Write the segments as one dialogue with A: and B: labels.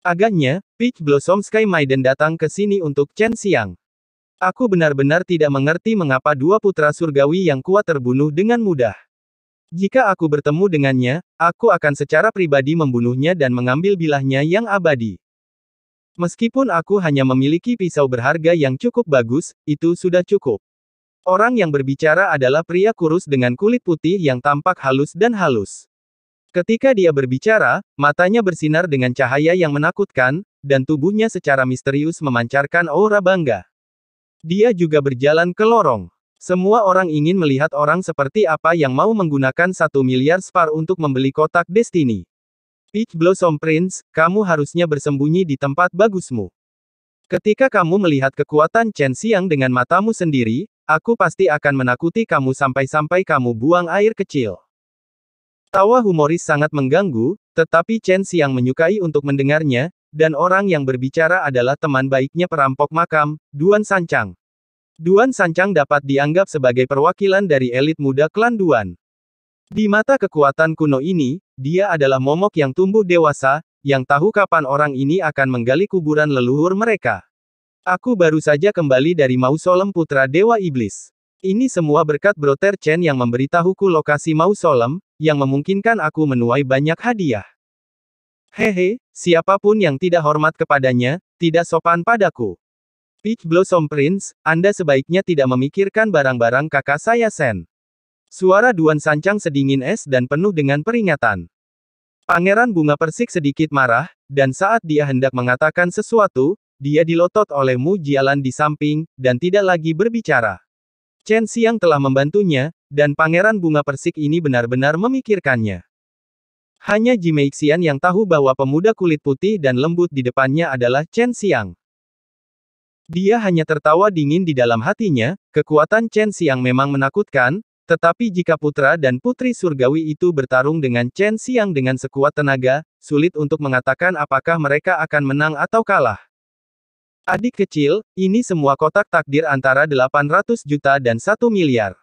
A: Agaknya, Peach Blossom Sky Maiden datang ke sini untuk Chen Xiang. Aku benar-benar tidak mengerti mengapa dua putra surgawi yang kuat terbunuh dengan mudah. Jika aku bertemu dengannya, aku akan secara pribadi membunuhnya dan mengambil bilahnya yang abadi. Meskipun aku hanya memiliki pisau berharga yang cukup bagus, itu sudah cukup. Orang yang berbicara adalah pria kurus dengan kulit putih yang tampak halus dan halus. Ketika dia berbicara, matanya bersinar dengan cahaya yang menakutkan, dan tubuhnya secara misterius memancarkan aura bangga. Dia juga berjalan ke lorong. Semua orang ingin melihat orang seperti apa yang mau menggunakan satu miliar spar untuk membeli kotak Destiny. Peach Blossom Prince, kamu harusnya bersembunyi di tempat bagusmu. Ketika kamu melihat kekuatan Chen Xiang dengan matamu sendiri, aku pasti akan menakuti kamu sampai-sampai kamu buang air kecil. Tawa humoris sangat mengganggu, tetapi Chen Xiang menyukai untuk mendengarnya, dan orang yang berbicara adalah teman baiknya perampok makam, Duan Sancang. Duan Sancang dapat dianggap sebagai perwakilan dari elit muda klan Duan. Di mata kekuatan kuno ini, dia adalah momok yang tumbuh dewasa, yang tahu kapan orang ini akan menggali kuburan leluhur mereka. Aku baru saja kembali dari mausolem putra Dewa Iblis. Ini semua berkat Broter Chen yang memberitahuku lokasi mausolem, yang memungkinkan aku menuai banyak hadiah. Hehe, siapapun yang tidak hormat kepadanya, tidak sopan padaku. Peach Blossom Prince, Anda sebaiknya tidak memikirkan barang-barang kakak saya Sen. Suara Duan Sancang sedingin es dan penuh dengan peringatan. Pangeran Bunga Persik sedikit marah, dan saat dia hendak mengatakan sesuatu, dia dilotot oleh Mu Jialan di samping, dan tidak lagi berbicara. Chen Xiang telah membantunya, dan pangeran bunga persik ini benar-benar memikirkannya. Hanya Jimei Xian yang tahu bahwa pemuda kulit putih dan lembut di depannya adalah Chen Xiang. Dia hanya tertawa dingin di dalam hatinya, kekuatan Chen Xiang memang menakutkan, tetapi jika putra dan putri surgawi itu bertarung dengan Chen Xiang dengan sekuat tenaga, sulit untuk mengatakan apakah mereka akan menang atau kalah. Adik kecil, ini semua kotak takdir antara 800 juta dan 1 miliar.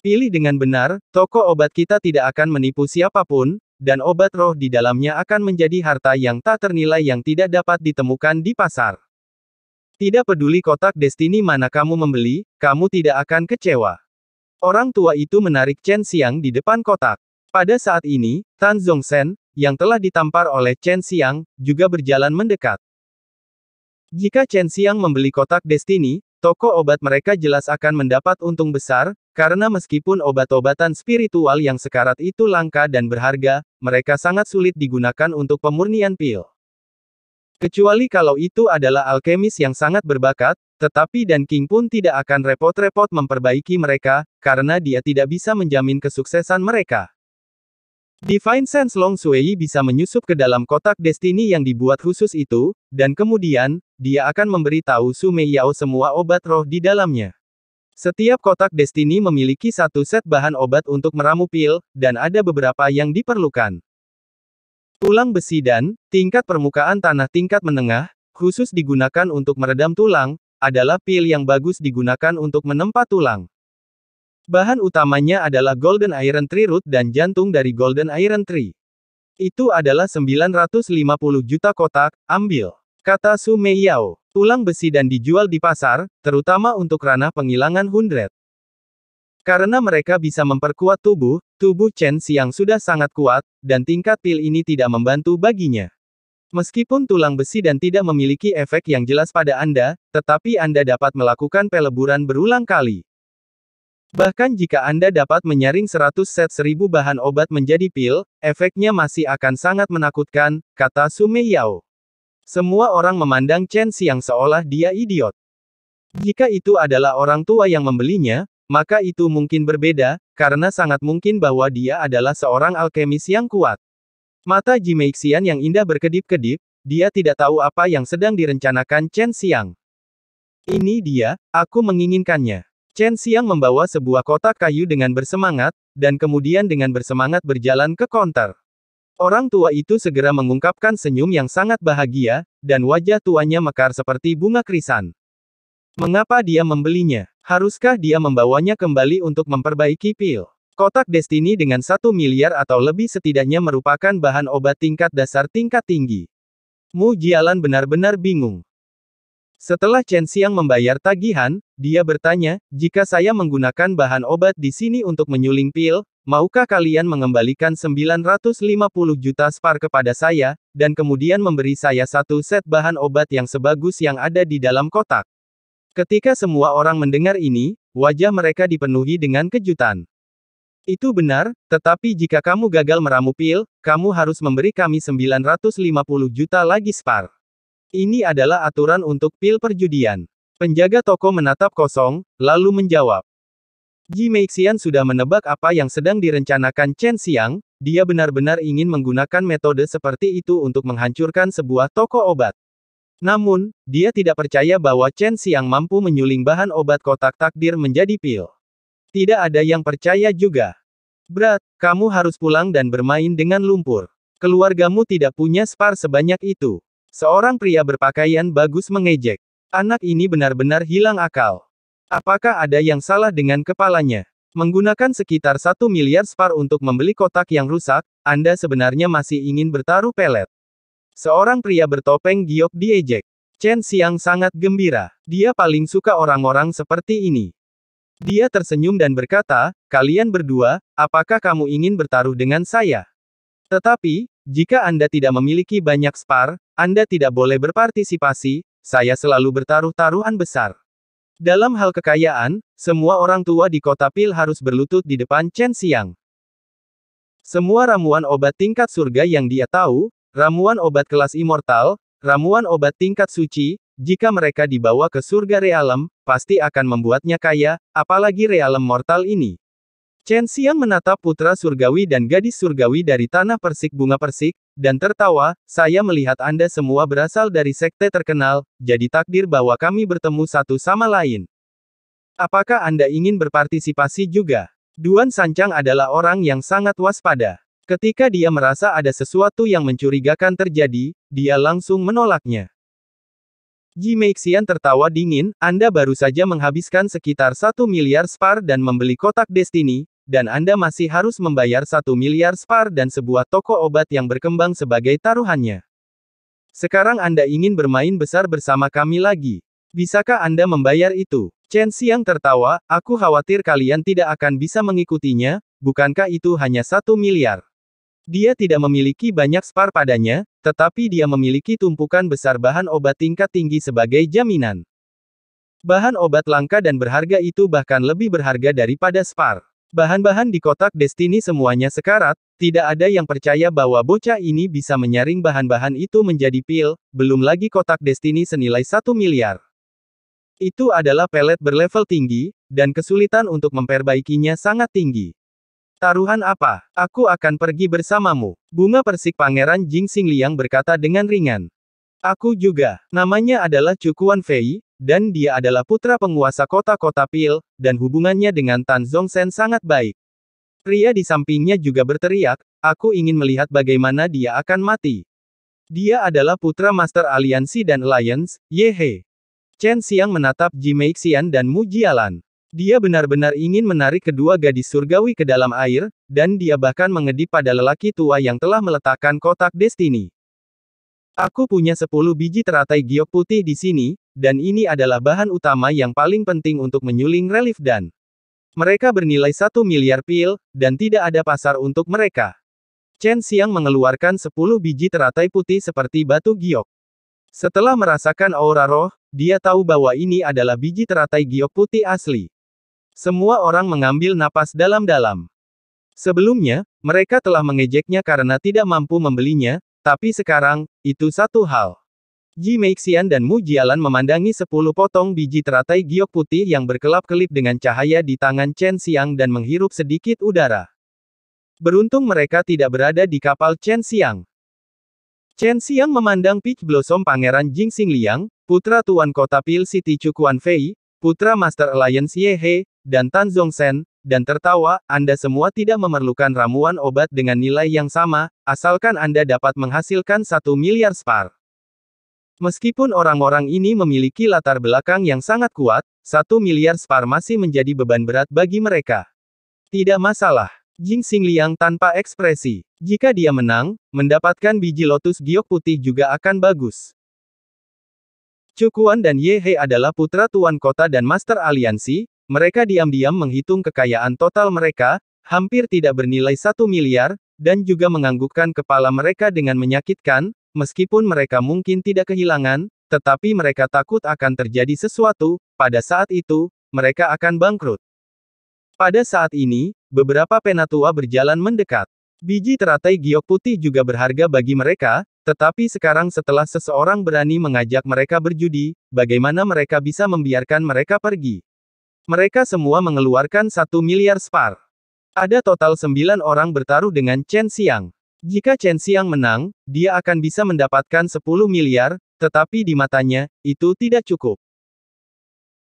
A: Pilih dengan benar, toko obat kita tidak akan menipu siapapun, dan obat roh di dalamnya akan menjadi harta yang tak ternilai yang tidak dapat ditemukan di pasar. Tidak peduli kotak destini mana kamu membeli, kamu tidak akan kecewa. Orang tua itu menarik Chen Xiang di depan kotak. Pada saat ini, Tan Zongsen, yang telah ditampar oleh Chen Xiang, juga berjalan mendekat. Jika Chen Xiang membeli kotak Destiny, toko obat mereka jelas akan mendapat untung besar, karena meskipun obat-obatan spiritual yang sekarat itu langka dan berharga, mereka sangat sulit digunakan untuk pemurnian pil. Kecuali kalau itu adalah alkemis yang sangat berbakat, tetapi Dan King pun tidak akan repot-repot memperbaiki mereka, karena dia tidak bisa menjamin kesuksesan mereka. Divine Sense Long Sui bisa menyusup ke dalam kotak destiny yang dibuat khusus itu, dan kemudian, dia akan tahu Su Yao semua obat roh di dalamnya. Setiap kotak destiny memiliki satu set bahan obat untuk meramu pil, dan ada beberapa yang diperlukan. Tulang besi dan tingkat permukaan tanah tingkat menengah, khusus digunakan untuk meredam tulang, adalah pil yang bagus digunakan untuk menempa tulang. Bahan utamanya adalah Golden Iron Tree Root dan jantung dari Golden Iron Tree. Itu adalah 950 juta kotak, ambil. Kata Su Meiyao. Tulang besi dan dijual di pasar, terutama untuk ranah penghilangan hundred. Karena mereka bisa memperkuat tubuh, tubuh Chen siang sudah sangat kuat, dan tingkat pil ini tidak membantu baginya. Meskipun tulang besi dan tidak memiliki efek yang jelas pada Anda, tetapi Anda dapat melakukan peleburan berulang kali. Bahkan jika Anda dapat menyaring 100 set 1000 bahan obat menjadi pil, efeknya masih akan sangat menakutkan, kata Sumei Yao. Semua orang memandang Chen Xiang seolah dia idiot. Jika itu adalah orang tua yang membelinya, maka itu mungkin berbeda, karena sangat mungkin bahwa dia adalah seorang alkemis yang kuat. Mata Xian yang indah berkedip-kedip, dia tidak tahu apa yang sedang direncanakan Chen Xiang. Ini dia, aku menginginkannya. Chen Xiang membawa sebuah kotak kayu dengan bersemangat, dan kemudian dengan bersemangat berjalan ke konter. Orang tua itu segera mengungkapkan senyum yang sangat bahagia, dan wajah tuanya mekar seperti bunga krisan. Mengapa dia membelinya? Haruskah dia membawanya kembali untuk memperbaiki pil? Kotak Destiny dengan satu miliar atau lebih setidaknya merupakan bahan obat tingkat dasar tingkat tinggi. Mu Jialan benar-benar bingung. Setelah Chen Xiang membayar tagihan, dia bertanya, jika saya menggunakan bahan obat di sini untuk menyuling pil, maukah kalian mengembalikan 950 juta spar kepada saya, dan kemudian memberi saya satu set bahan obat yang sebagus yang ada di dalam kotak? Ketika semua orang mendengar ini, wajah mereka dipenuhi dengan kejutan. Itu benar, tetapi jika kamu gagal meramu pil, kamu harus memberi kami 950 juta lagi spar. Ini adalah aturan untuk pil perjudian. Penjaga toko menatap kosong, lalu menjawab. Ji Meixian sudah menebak apa yang sedang direncanakan Chen Xiang, dia benar-benar ingin menggunakan metode seperti itu untuk menghancurkan sebuah toko obat. Namun, dia tidak percaya bahwa Chen Xiang mampu menyuling bahan obat kotak takdir menjadi pil. Tidak ada yang percaya juga. Brad, kamu harus pulang dan bermain dengan lumpur. Keluargamu tidak punya spar sebanyak itu. Seorang pria berpakaian bagus mengejek. Anak ini benar-benar hilang akal. Apakah ada yang salah dengan kepalanya? Menggunakan sekitar satu miliar spar untuk membeli kotak yang rusak, Anda sebenarnya masih ingin bertaruh pelet. Seorang pria bertopeng giok diejek. Chen Xiang sangat gembira. Dia paling suka orang-orang seperti ini. Dia tersenyum dan berkata, kalian berdua, apakah kamu ingin bertaruh dengan saya? Tetapi, jika Anda tidak memiliki banyak spar, Anda tidak boleh berpartisipasi, saya selalu bertaruh taruhan besar. Dalam hal kekayaan, semua orang tua di kota Pil harus berlutut di depan Chen Xiang. Semua ramuan obat tingkat surga yang dia tahu, ramuan obat kelas immortal, ramuan obat tingkat suci, jika mereka dibawa ke surga realem, pasti akan membuatnya kaya, apalagi realem mortal ini. Chen Xiang menatap putra surgawi dan gadis surgawi dari tanah persik bunga persik, dan tertawa, saya melihat Anda semua berasal dari sekte terkenal, jadi takdir bahwa kami bertemu satu sama lain. Apakah Anda ingin berpartisipasi juga? Duan Sancang adalah orang yang sangat waspada. Ketika dia merasa ada sesuatu yang mencurigakan terjadi, dia langsung menolaknya. Ji Meixian tertawa dingin, Anda baru saja menghabiskan sekitar satu miliar spar dan membeli kotak destiny, dan Anda masih harus membayar satu miliar spar dan sebuah toko obat yang berkembang sebagai taruhannya. Sekarang Anda ingin bermain besar bersama kami lagi. Bisakah Anda membayar itu? Chen Xiang tertawa, aku khawatir kalian tidak akan bisa mengikutinya, bukankah itu hanya satu miliar? Dia tidak memiliki banyak spar padanya, tetapi dia memiliki tumpukan besar bahan obat tingkat tinggi sebagai jaminan. Bahan obat langka dan berharga itu bahkan lebih berharga daripada spar. Bahan-bahan di kotak Destiny semuanya sekarat, tidak ada yang percaya bahwa bocah ini bisa menyaring bahan-bahan itu menjadi pil, belum lagi kotak Destiny senilai 1 miliar. Itu adalah pelet berlevel tinggi, dan kesulitan untuk memperbaikinya sangat tinggi. Taruhan apa? Aku akan pergi bersamamu. Bunga persik pangeran Jing Liang berkata dengan ringan. Aku juga. Namanya adalah Cukuan Fei, dan dia adalah putra penguasa kota-kota Pil, dan hubungannya dengan Tan Zongsen sangat baik. Pria di sampingnya juga berteriak, aku ingin melihat bagaimana dia akan mati. Dia adalah putra Master Aliansi dan Alliance, Yehe. Chen Xiang menatap Ji Meixian dan Mu Jialan. Dia benar-benar ingin menarik kedua gadis surgawi ke dalam air, dan dia bahkan mengedip pada lelaki tua yang telah meletakkan kotak destini. Aku punya 10 biji teratai giok putih di sini, dan ini adalah bahan utama yang paling penting untuk menyuling relief dan mereka bernilai satu miliar pil, dan tidak ada pasar untuk mereka. Chen Xiang mengeluarkan 10 biji teratai putih seperti batu giok. Setelah merasakan aura roh, dia tahu bahwa ini adalah biji teratai giok putih asli. Semua orang mengambil napas dalam-dalam. Sebelumnya, mereka telah mengejeknya karena tidak mampu membelinya, tapi sekarang, itu satu hal. Ji Meixian dan Mu Jialan memandangi sepuluh potong biji teratai giok putih yang berkelap-kelip dengan cahaya di tangan Chen Xiang dan menghirup sedikit udara. Beruntung mereka tidak berada di kapal Chen Xiang. Chen Xiang memandang Peach Blossom Pangeran Jing Xing Liang, putra Tuan Kota Pil City Chukuan Fei, putra Master Alliance Ye He, dan Tan Shen, dan tertawa, Anda semua tidak memerlukan ramuan obat dengan nilai yang sama, asalkan Anda dapat menghasilkan satu miliar spar. Meskipun orang-orang ini memiliki latar belakang yang sangat kuat, satu miliar spar masih menjadi beban berat bagi mereka. Tidak masalah. Jing Xingliang tanpa ekspresi. Jika dia menang, mendapatkan biji lotus giok putih juga akan bagus. Cukuan dan Ye He adalah putra tuan kota dan master aliansi, mereka diam-diam menghitung kekayaan total mereka, hampir tidak bernilai satu miliar, dan juga menganggukkan kepala mereka dengan menyakitkan, Meskipun mereka mungkin tidak kehilangan, tetapi mereka takut akan terjadi sesuatu, pada saat itu, mereka akan bangkrut. Pada saat ini, beberapa penatua berjalan mendekat. Biji teratai giok putih juga berharga bagi mereka, tetapi sekarang setelah seseorang berani mengajak mereka berjudi, bagaimana mereka bisa membiarkan mereka pergi? Mereka semua mengeluarkan satu miliar spar. Ada total sembilan orang bertaruh dengan Chen Xiang. Jika Chen Xiang menang, dia akan bisa mendapatkan 10 miliar, tetapi di matanya, itu tidak cukup.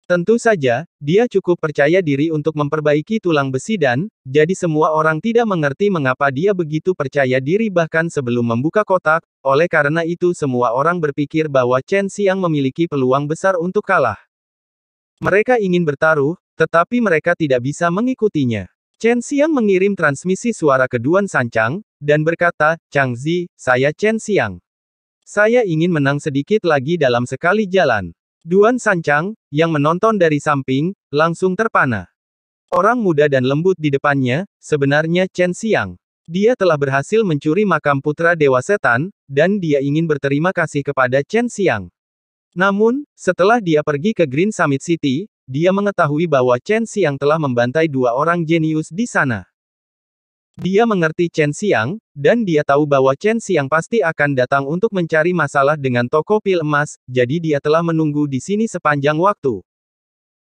A: Tentu saja, dia cukup percaya diri untuk memperbaiki tulang besi dan, jadi semua orang tidak mengerti mengapa dia begitu percaya diri bahkan sebelum membuka kotak, oleh karena itu semua orang berpikir bahwa Chen Xiang memiliki peluang besar untuk kalah. Mereka ingin bertaruh, tetapi mereka tidak bisa mengikutinya. Chen Xiang mengirim transmisi suara ke Duan Sancang, dan berkata, Chang Zi, saya Chen Xiang. Saya ingin menang sedikit lagi dalam sekali jalan. Duan Sancang, yang menonton dari samping, langsung terpana. Orang muda dan lembut di depannya, sebenarnya Chen Xiang. Dia telah berhasil mencuri makam putra Dewa Setan, dan dia ingin berterima kasih kepada Chen Xiang. Namun, setelah dia pergi ke Green Summit City, dia mengetahui bahwa Chen Xiang telah membantai dua orang jenius di sana. Dia mengerti Chen Xiang, dan dia tahu bahwa Chen Xiang pasti akan datang untuk mencari masalah dengan toko pil emas, jadi dia telah menunggu di sini sepanjang waktu.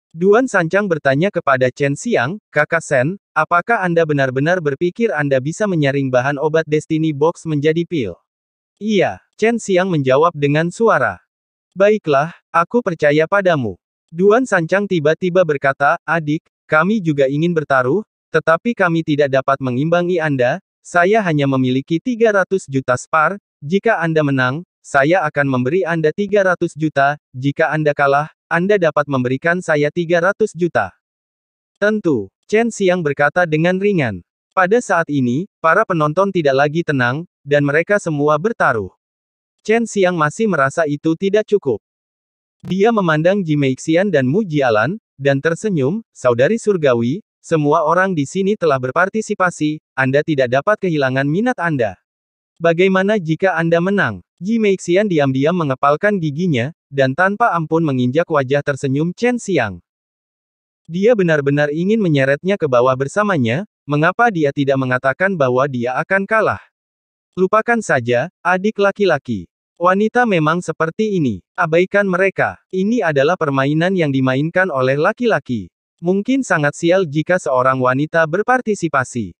A: Duan Sancang bertanya kepada Chen Xiang, kakak Sen, apakah Anda benar-benar berpikir Anda bisa menyaring bahan obat Destiny Box menjadi pil? Iya, Chen Xiang menjawab dengan suara. Baiklah, aku percaya padamu. Duan Sancang tiba-tiba berkata, adik, kami juga ingin bertaruh, tetapi kami tidak dapat mengimbangi Anda, saya hanya memiliki 300 juta spar, jika Anda menang, saya akan memberi Anda 300 juta, jika Anda kalah, Anda dapat memberikan saya 300 juta. Tentu, Chen Xiang berkata dengan ringan. Pada saat ini, para penonton tidak lagi tenang, dan mereka semua bertaruh. Chen Xiang masih merasa itu tidak cukup. Dia memandang Ji Xian dan Mu Jialan, dan tersenyum, saudari surgawi, semua orang di sini telah berpartisipasi, Anda tidak dapat kehilangan minat Anda. Bagaimana jika Anda menang? Ji Meixian diam-diam mengepalkan giginya, dan tanpa ampun menginjak wajah tersenyum Chen Xiang. Dia benar-benar ingin menyeretnya ke bawah bersamanya, mengapa dia tidak mengatakan bahwa dia akan kalah? Lupakan saja, adik laki-laki. Wanita memang seperti ini. Abaikan mereka. Ini adalah permainan yang dimainkan oleh laki-laki. Mungkin sangat sial jika seorang wanita berpartisipasi.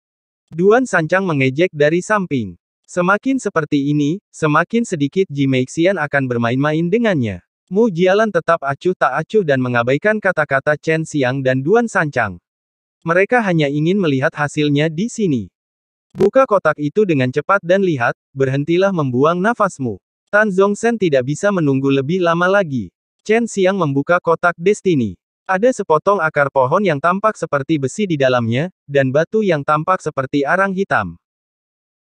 A: Duan Sancang mengejek dari samping. Semakin seperti ini, semakin sedikit Ji Meixian akan bermain-main dengannya. Mu Jialan tetap acuh tak acuh dan mengabaikan kata-kata Chen Xiang dan Duan Sancang. Mereka hanya ingin melihat hasilnya di sini. Buka kotak itu dengan cepat dan lihat, berhentilah membuang nafasmu. Tan Zhongshen tidak bisa menunggu lebih lama lagi. Chen Xiang membuka kotak Destiny. Ada sepotong akar pohon yang tampak seperti besi di dalamnya, dan batu yang tampak seperti arang hitam.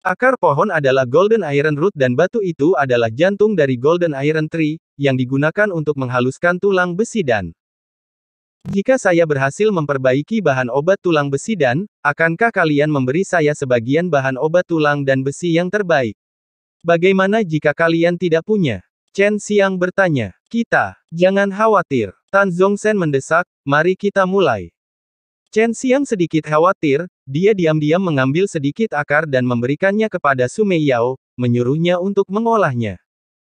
A: Akar pohon adalah golden iron root dan batu itu adalah jantung dari golden iron tree, yang digunakan untuk menghaluskan tulang besi dan. Jika saya berhasil memperbaiki bahan obat tulang besi dan, akankah kalian memberi saya sebagian bahan obat tulang dan besi yang terbaik? Bagaimana jika kalian tidak punya? Chen Xiang bertanya. Kita, jangan khawatir. Tan Zongsen mendesak, mari kita mulai. Chen Xiang sedikit khawatir, dia diam-diam mengambil sedikit akar dan memberikannya kepada Sume Yao, menyuruhnya untuk mengolahnya.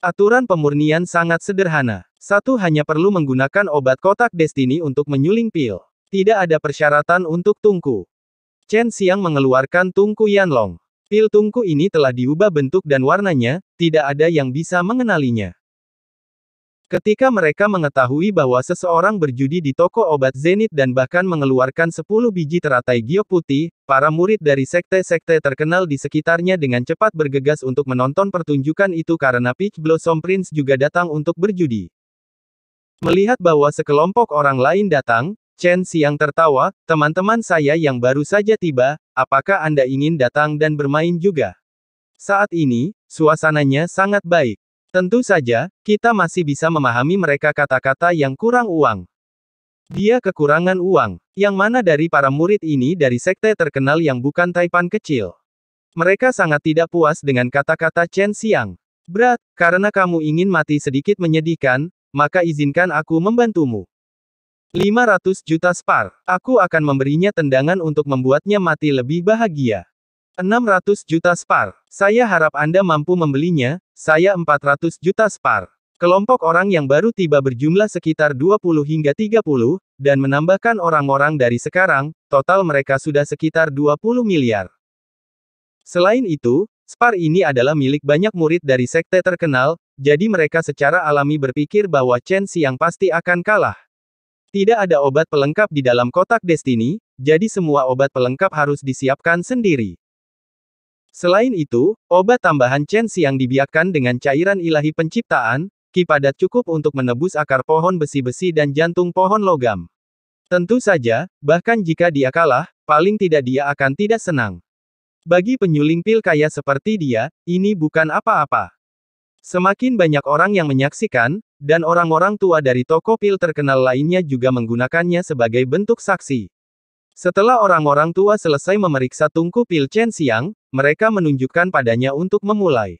A: Aturan pemurnian sangat sederhana. Satu hanya perlu menggunakan obat kotak destini untuk menyuling pil. Tidak ada persyaratan untuk tungku. Chen Xiang mengeluarkan tungku Yanlong. Pil tungku ini telah diubah bentuk dan warnanya, tidak ada yang bisa mengenalinya. Ketika mereka mengetahui bahwa seseorang berjudi di toko obat Zenit dan bahkan mengeluarkan 10 biji teratai giok putih, para murid dari sekte-sekte terkenal di sekitarnya dengan cepat bergegas untuk menonton pertunjukan itu karena Peach Blossom Prince juga datang untuk berjudi. Melihat bahwa sekelompok orang lain datang, Chen Xiang tertawa, teman-teman saya yang baru saja tiba, apakah Anda ingin datang dan bermain juga? Saat ini, suasananya sangat baik. Tentu saja, kita masih bisa memahami mereka kata-kata yang kurang uang. Dia kekurangan uang, yang mana dari para murid ini dari sekte terkenal yang bukan Taipan kecil. Mereka sangat tidak puas dengan kata-kata Chen Xiang. Berat, karena kamu ingin mati sedikit menyedihkan, maka izinkan aku membantumu. 500 juta spar. Aku akan memberinya tendangan untuk membuatnya mati lebih bahagia. 600 juta spar. Saya harap Anda mampu membelinya, saya 400 juta spar. Kelompok orang yang baru tiba berjumlah sekitar 20 hingga 30, dan menambahkan orang-orang dari sekarang, total mereka sudah sekitar 20 miliar. Selain itu, Spar ini adalah milik banyak murid dari sekte terkenal, jadi mereka secara alami berpikir bahwa Chen Xiang pasti akan kalah. Tidak ada obat pelengkap di dalam kotak destiny, jadi semua obat pelengkap harus disiapkan sendiri. Selain itu, obat tambahan Chen yang dibiakkan dengan cairan ilahi penciptaan, ki padat cukup untuk menebus akar pohon besi-besi dan jantung pohon logam. Tentu saja, bahkan jika dia kalah, paling tidak dia akan tidak senang. Bagi penyuling pil kaya seperti dia, ini bukan apa-apa. Semakin banyak orang yang menyaksikan, dan orang-orang tua dari toko pil terkenal lainnya juga menggunakannya sebagai bentuk saksi. Setelah orang-orang tua selesai memeriksa tungku pil Chen Xiang, mereka menunjukkan padanya untuk memulai.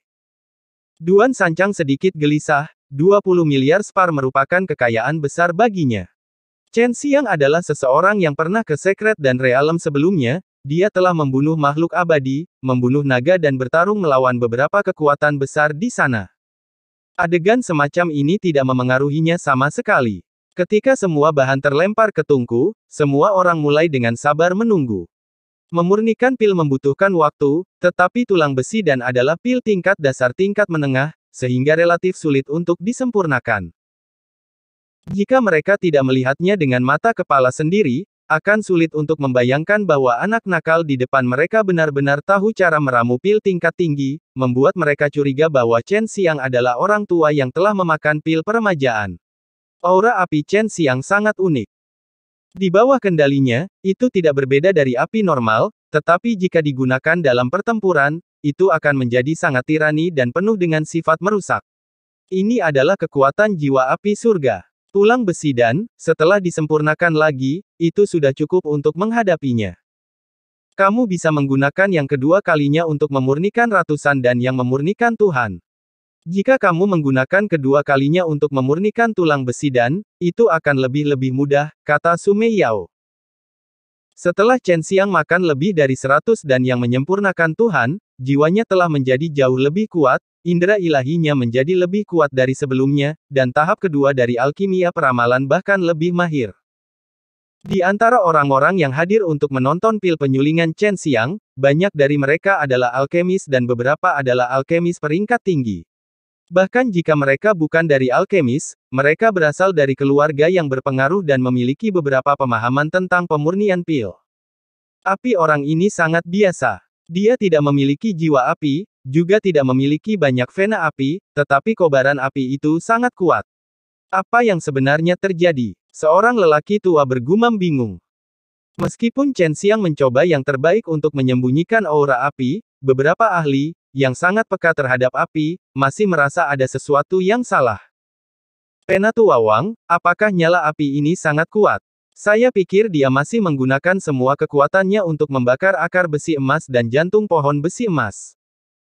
A: Duan Sancang sedikit gelisah, 20 miliar spar merupakan kekayaan besar baginya. Chen Xiang adalah seseorang yang pernah ke Secret dan Realm sebelumnya, dia telah membunuh makhluk abadi, membunuh naga dan bertarung melawan beberapa kekuatan besar di sana. Adegan semacam ini tidak memengaruhinya sama sekali. Ketika semua bahan terlempar ke tungku, semua orang mulai dengan sabar menunggu. Memurnikan pil membutuhkan waktu, tetapi tulang besi dan adalah pil tingkat dasar tingkat menengah, sehingga relatif sulit untuk disempurnakan. Jika mereka tidak melihatnya dengan mata kepala sendiri, akan sulit untuk membayangkan bahwa anak nakal di depan mereka benar-benar tahu cara meramu pil tingkat tinggi, membuat mereka curiga bahwa Chen Xiang adalah orang tua yang telah memakan pil peremajaan. Aura api Chen Xiang sangat unik. Di bawah kendalinya, itu tidak berbeda dari api normal, tetapi jika digunakan dalam pertempuran, itu akan menjadi sangat tirani dan penuh dengan sifat merusak. Ini adalah kekuatan jiwa api surga. Tulang besi dan, setelah disempurnakan lagi, itu sudah cukup untuk menghadapinya. Kamu bisa menggunakan yang kedua kalinya untuk memurnikan ratusan dan yang memurnikan Tuhan. Jika kamu menggunakan kedua kalinya untuk memurnikan tulang besi dan, itu akan lebih-lebih mudah, kata Sume Yao. Setelah Chen Siang makan lebih dari seratus dan yang menyempurnakan Tuhan, jiwanya telah menjadi jauh lebih kuat, Indra ilahinya menjadi lebih kuat dari sebelumnya, dan tahap kedua dari alkimia peramalan bahkan lebih mahir. Di antara orang-orang yang hadir untuk menonton pil penyulingan Chen Xiang, banyak dari mereka adalah alkemis dan beberapa adalah alkemis peringkat tinggi. Bahkan jika mereka bukan dari alkemis, mereka berasal dari keluarga yang berpengaruh dan memiliki beberapa pemahaman tentang pemurnian pil. Api orang ini sangat biasa. Dia tidak memiliki jiwa api, juga tidak memiliki banyak vena api, tetapi kobaran api itu sangat kuat. Apa yang sebenarnya terjadi? Seorang lelaki tua bergumam bingung. Meskipun Chen Xiang mencoba yang terbaik untuk menyembunyikan aura api, beberapa ahli, yang sangat peka terhadap api, masih merasa ada sesuatu yang salah. Penatua Wang, apakah nyala api ini sangat kuat? Saya pikir dia masih menggunakan semua kekuatannya untuk membakar akar besi emas dan jantung pohon besi emas.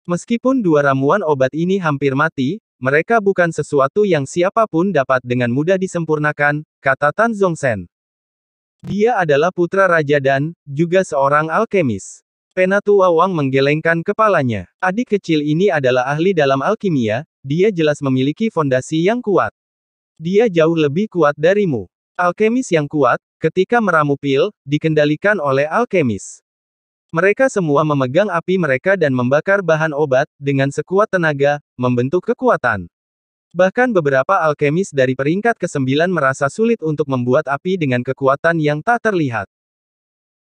A: Meskipun dua ramuan obat ini hampir mati, mereka bukan sesuatu yang siapapun dapat dengan mudah disempurnakan, kata Tan Zongsen. Dia adalah putra raja dan juga seorang alkemis. Penatua Wang menggelengkan kepalanya. Adik kecil ini adalah ahli dalam alkimia, dia jelas memiliki fondasi yang kuat. Dia jauh lebih kuat darimu. Alkemis yang kuat, ketika meramu pil, dikendalikan oleh alkemis. Mereka semua memegang api mereka dan membakar bahan obat, dengan sekuat tenaga, membentuk kekuatan. Bahkan beberapa alkemis dari peringkat ke-9 merasa sulit untuk membuat api dengan kekuatan yang tak terlihat.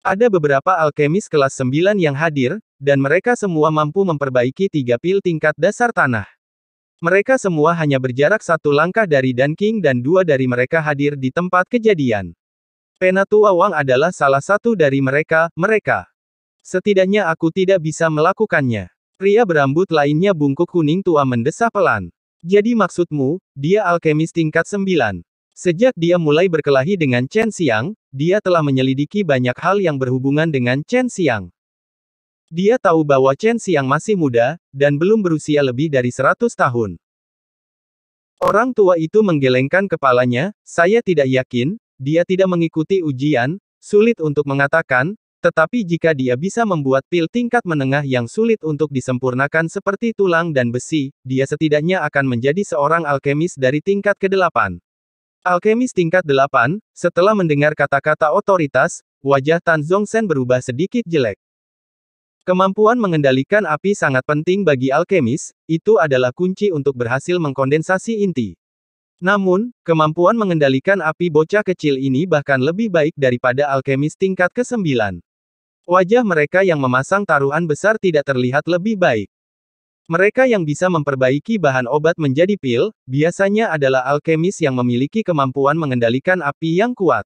A: Ada beberapa alkemis kelas 9 yang hadir, dan mereka semua mampu memperbaiki tiga pil tingkat dasar tanah. Mereka semua hanya berjarak satu langkah dari Dan King dan dua dari mereka hadir di tempat kejadian. Penatua Wang adalah salah satu dari mereka, mereka. Setidaknya aku tidak bisa melakukannya. Pria berambut lainnya bungkuk kuning tua mendesah pelan. Jadi maksudmu, dia alkemis tingkat 9. Sejak dia mulai berkelahi dengan Chen Xiang, dia telah menyelidiki banyak hal yang berhubungan dengan Chen Xiang. Dia tahu bahwa Chen Xiang masih muda, dan belum berusia lebih dari seratus tahun. Orang tua itu menggelengkan kepalanya, saya tidak yakin, dia tidak mengikuti ujian, sulit untuk mengatakan, tetapi jika dia bisa membuat pil tingkat menengah yang sulit untuk disempurnakan seperti tulang dan besi, dia setidaknya akan menjadi seorang alkemis dari tingkat ke-8. Alkemis tingkat 8, setelah mendengar kata-kata otoritas, wajah Tan Zongsen berubah sedikit jelek. Kemampuan mengendalikan api sangat penting bagi alkemis, itu adalah kunci untuk berhasil mengkondensasi inti. Namun, kemampuan mengendalikan api bocah kecil ini bahkan lebih baik daripada alkemis tingkat ke-9. Wajah mereka yang memasang taruhan besar tidak terlihat lebih baik. Mereka yang bisa memperbaiki bahan obat menjadi pil, biasanya adalah alkemis yang memiliki kemampuan mengendalikan api yang kuat.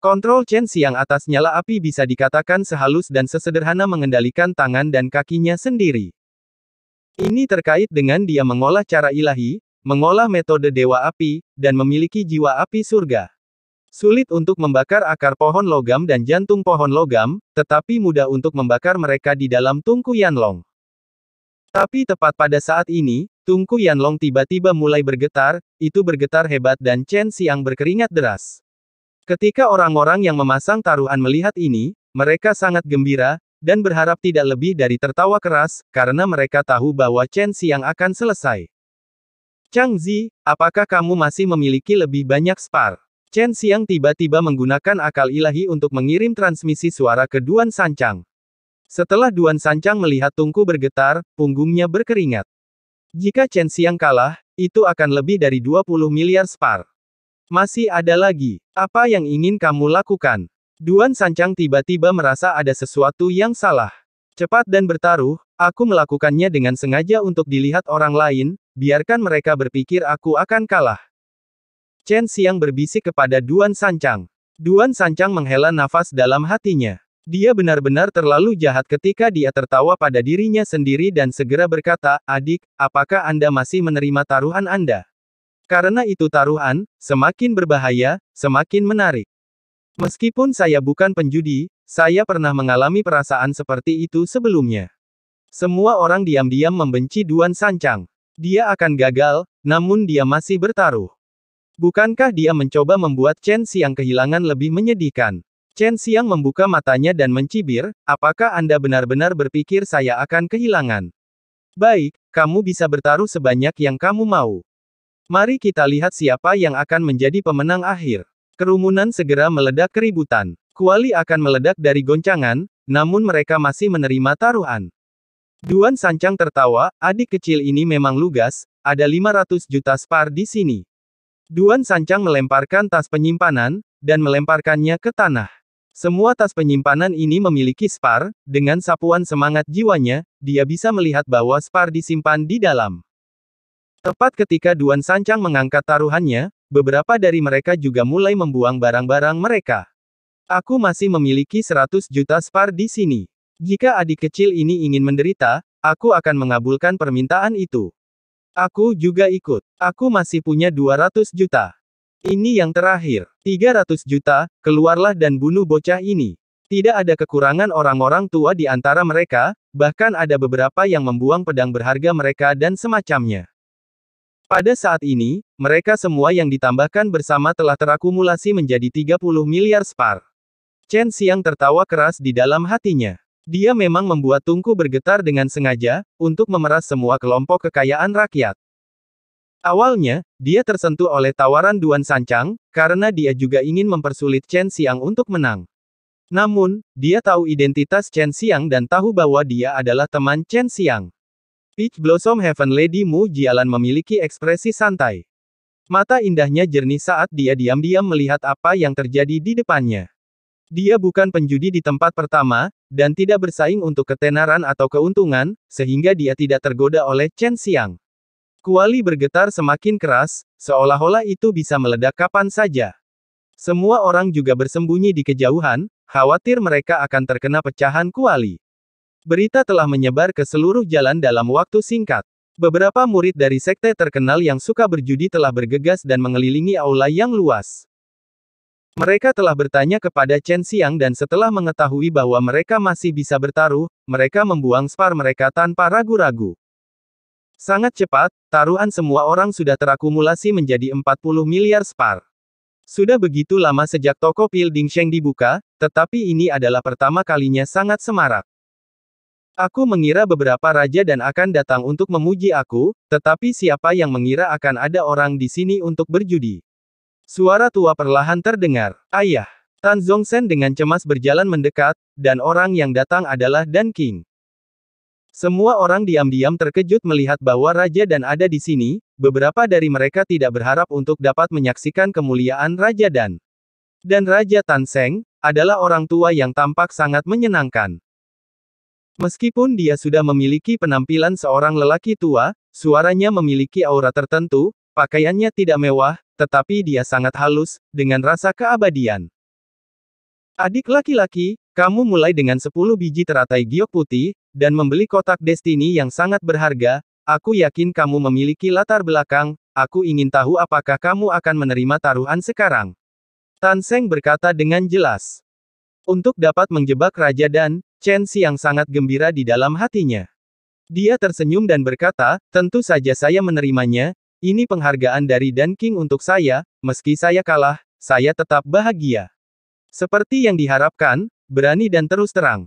A: Kontrol chance yang atas nyala api bisa dikatakan sehalus dan sesederhana mengendalikan tangan dan kakinya sendiri. Ini terkait dengan dia mengolah cara ilahi, mengolah metode dewa api, dan memiliki jiwa api surga. Sulit untuk membakar akar pohon logam dan jantung pohon logam, tetapi mudah untuk membakar mereka di dalam tungku Yanlong. Tapi tepat pada saat ini, tungku Yanlong tiba-tiba mulai bergetar, itu bergetar hebat dan Chen Xiang berkeringat deras. Ketika orang-orang yang memasang taruhan melihat ini, mereka sangat gembira, dan berharap tidak lebih dari tertawa keras, karena mereka tahu bahwa Chen Xiang akan selesai. Chang Zi, apakah kamu masih memiliki lebih banyak spar? Chen Xiang tiba-tiba menggunakan akal ilahi untuk mengirim transmisi suara ke Duan Sancang. Setelah Duan Sancang melihat tungku bergetar, punggungnya berkeringat. Jika Chen Xiang kalah, itu akan lebih dari 20 miliar spar. Masih ada lagi. Apa yang ingin kamu lakukan? Duan Sancang tiba-tiba merasa ada sesuatu yang salah. Cepat dan bertaruh, aku melakukannya dengan sengaja untuk dilihat orang lain, biarkan mereka berpikir aku akan kalah. Chen Xiang berbisik kepada Duan Sancang. Duan Sancang menghela nafas dalam hatinya. Dia benar-benar terlalu jahat ketika dia tertawa pada dirinya sendiri dan segera berkata, adik, apakah Anda masih menerima taruhan Anda? Karena itu taruhan, semakin berbahaya, semakin menarik. Meskipun saya bukan penjudi, saya pernah mengalami perasaan seperti itu sebelumnya. Semua orang diam-diam membenci Duan Sancang. Dia akan gagal, namun dia masih bertaruh. Bukankah dia mencoba membuat Chen Xiang kehilangan lebih menyedihkan? Chen Xiang membuka matanya dan mencibir, apakah Anda benar-benar berpikir saya akan kehilangan? Baik, kamu bisa bertaruh sebanyak yang kamu mau. Mari kita lihat siapa yang akan menjadi pemenang akhir. Kerumunan segera meledak keributan. Kuali akan meledak dari goncangan, namun mereka masih menerima taruhan. Duan Sancang tertawa, adik kecil ini memang lugas, ada 500 juta spar di sini. Duan Sancang melemparkan tas penyimpanan, dan melemparkannya ke tanah. Semua tas penyimpanan ini memiliki spar, dengan sapuan semangat jiwanya, dia bisa melihat bahwa spar disimpan di dalam. Tepat ketika Duan Sancang mengangkat taruhannya, beberapa dari mereka juga mulai membuang barang-barang mereka. Aku masih memiliki 100 juta spar di sini. Jika adik kecil ini ingin menderita, aku akan mengabulkan permintaan itu. Aku juga ikut. Aku masih punya 200 juta. Ini yang terakhir. 300 juta, keluarlah dan bunuh bocah ini. Tidak ada kekurangan orang-orang tua di antara mereka, bahkan ada beberapa yang membuang pedang berharga mereka dan semacamnya. Pada saat ini, mereka semua yang ditambahkan bersama telah terakumulasi menjadi 30 miliar spar. Chen Xiang tertawa keras di dalam hatinya. Dia memang membuat tungku bergetar dengan sengaja, untuk memeras semua kelompok kekayaan rakyat. Awalnya, dia tersentuh oleh tawaran Duan Sancang, karena dia juga ingin mempersulit Chen Xiang untuk menang. Namun, dia tahu identitas Chen Xiang dan tahu bahwa dia adalah teman Chen Xiang. Peach Blossom Heaven Lady Mu Jialan memiliki ekspresi santai. Mata indahnya jernih saat dia diam-diam melihat apa yang terjadi di depannya. Dia bukan penjudi di tempat pertama, dan tidak bersaing untuk ketenaran atau keuntungan, sehingga dia tidak tergoda oleh Chen Xiang. Kuali bergetar semakin keras, seolah-olah itu bisa meledak kapan saja. Semua orang juga bersembunyi di kejauhan, khawatir mereka akan terkena pecahan kuali. Berita telah menyebar ke seluruh jalan dalam waktu singkat. Beberapa murid dari sekte terkenal yang suka berjudi telah bergegas dan mengelilingi aula yang luas. Mereka telah bertanya kepada Chen Xiang dan setelah mengetahui bahwa mereka masih bisa bertaruh, mereka membuang spar mereka tanpa ragu-ragu. Sangat cepat, taruhan semua orang sudah terakumulasi menjadi 40 miliar spar. Sudah begitu lama sejak toko Pil Ding Sheng dibuka, tetapi ini adalah pertama kalinya sangat semarak. Aku mengira beberapa raja dan akan datang untuk memuji aku, tetapi siapa yang mengira akan ada orang di sini untuk berjudi? Suara tua perlahan terdengar. Ayah. Tan Zongsen dengan cemas berjalan mendekat, dan orang yang datang adalah Dan King. Semua orang diam-diam terkejut melihat bahwa raja dan ada di sini, beberapa dari mereka tidak berharap untuk dapat menyaksikan kemuliaan Raja Dan. Dan Raja Tan Seng, adalah orang tua yang tampak sangat menyenangkan. Meskipun dia sudah memiliki penampilan seorang lelaki tua, suaranya memiliki aura tertentu, pakaiannya tidak mewah, tetapi dia sangat halus, dengan rasa keabadian. Adik laki-laki, kamu mulai dengan 10 biji teratai giok putih, dan membeli kotak destini yang sangat berharga, aku yakin kamu memiliki latar belakang, aku ingin tahu apakah kamu akan menerima taruhan sekarang. Tan Seng berkata dengan jelas. Untuk dapat menjebak Raja Dan, Chen Xiang sangat gembira di dalam hatinya. Dia tersenyum dan berkata, tentu saja saya menerimanya, ini penghargaan dari Dan King untuk saya, meski saya kalah, saya tetap bahagia. Seperti yang diharapkan, berani dan terus terang.